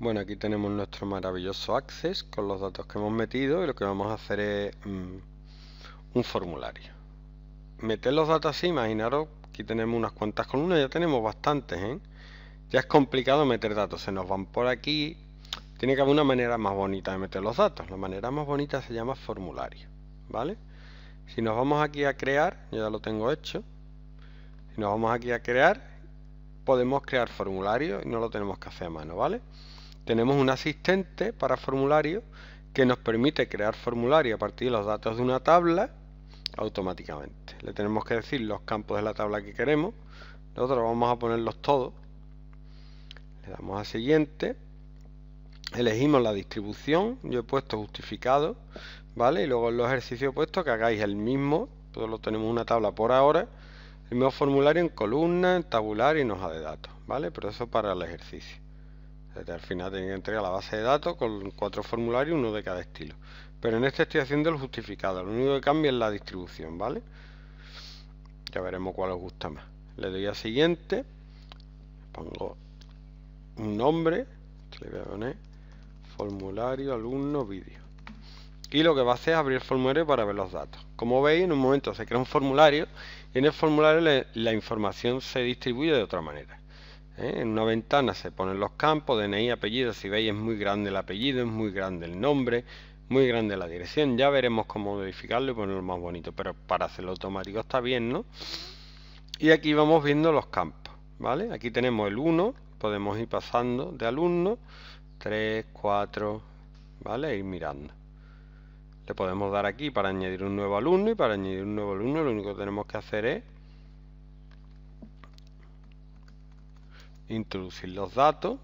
Bueno, aquí tenemos nuestro maravilloso Access con los datos que hemos metido y lo que vamos a hacer es mm, un formulario. Meter los datos así, imaginaros, aquí tenemos unas cuantas columnas, ya tenemos bastantes, ¿eh? Ya es complicado meter datos, se nos van por aquí. Tiene que haber una manera más bonita de meter los datos. La manera más bonita se llama formulario, ¿vale? Si nos vamos aquí a crear, ya lo tengo hecho. Si nos vamos aquí a crear, podemos crear formulario y no lo tenemos que hacer a mano, ¿vale? vale tenemos un asistente para formulario que nos permite crear formulario a partir de los datos de una tabla automáticamente. Le tenemos que decir los campos de la tabla que queremos. Nosotros vamos a ponerlos todos. Le damos a siguiente. Elegimos la distribución. Yo he puesto justificado. ¿Vale? Y luego en los ejercicios he puesto que hagáis el mismo. lo tenemos una tabla por ahora. El mismo formulario en columna, en tabular y en hoja de datos. ¿Vale? Pero eso para el ejercicio al final tenía que entregar la base de datos con cuatro formularios, uno de cada estilo. Pero en este estoy haciendo el justificado, lo único que cambia es la distribución, ¿vale? Ya veremos cuál os gusta más. Le doy a siguiente, pongo un nombre, este le a formulario, alumno, vídeo. Y lo que va a hacer es abrir el formulario para ver los datos. Como veis, en un momento se crea un formulario y en el formulario la información se distribuye de otra manera. ¿eh? En una ventana se ponen los campos, DNI, apellido, si veis es muy grande el apellido, es muy grande el nombre, muy grande la dirección, ya veremos cómo modificarlo y ponerlo más bonito, pero para hacerlo automático está bien, ¿no? Y aquí vamos viendo los campos, ¿vale? Aquí tenemos el 1, podemos ir pasando de alumno, 3, 4, ¿vale? ir mirando. Le podemos dar aquí para añadir un nuevo alumno y para añadir un nuevo alumno lo único que tenemos que hacer es introducir los datos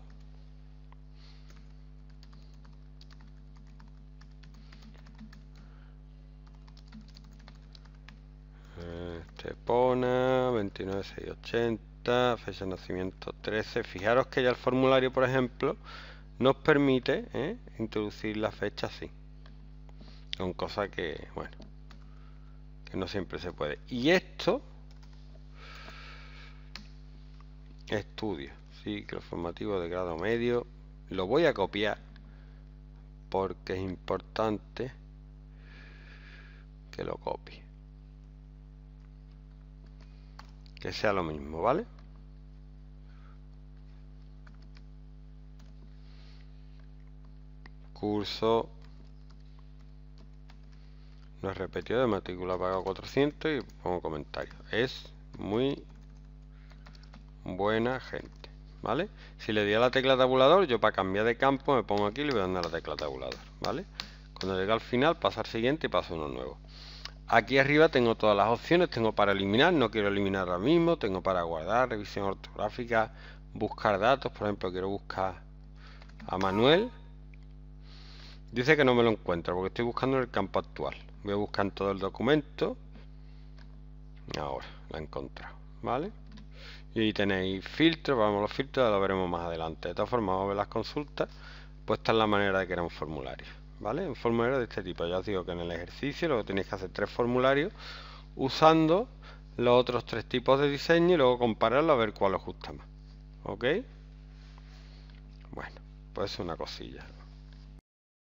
este pone 29680 fecha de nacimiento 13 fijaros que ya el formulario por ejemplo nos permite ¿eh? introducir la fecha así ...con cosa que bueno que no siempre se puede y esto estudio, ciclo formativo de grado medio. Lo voy a copiar porque es importante que lo copie. Que sea lo mismo, ¿vale? Curso no es repetido de matrícula pagado 400 y pongo comentario. Es muy buena gente. ¿Vale? Si le di a la tecla tabulador, yo para cambiar de campo me pongo aquí y le voy a a la tecla tabulador. ¿Vale? Cuando llega al final, pasar al siguiente y paso uno nuevo. Aquí arriba tengo todas las opciones, tengo para eliminar, no quiero eliminar ahora mismo, tengo para guardar, revisión ortográfica, buscar datos, por ejemplo, quiero buscar a Manuel. Dice que no me lo encuentro porque estoy buscando en el campo actual. Voy a buscar en todo el documento. Ahora, la he ¿vale? y ahí tenéis filtros, vamos a los filtros, lo veremos más adelante. De todas formas, vamos a ver las consultas, pues esta es la manera de crear un formulario, ¿vale? Un formulario de este tipo, ya os digo que en el ejercicio lo que tenéis que hacer tres formularios usando los otros tres tipos de diseño y luego compararlo a ver cuál os gusta más, ¿ok? Bueno, pues una cosilla.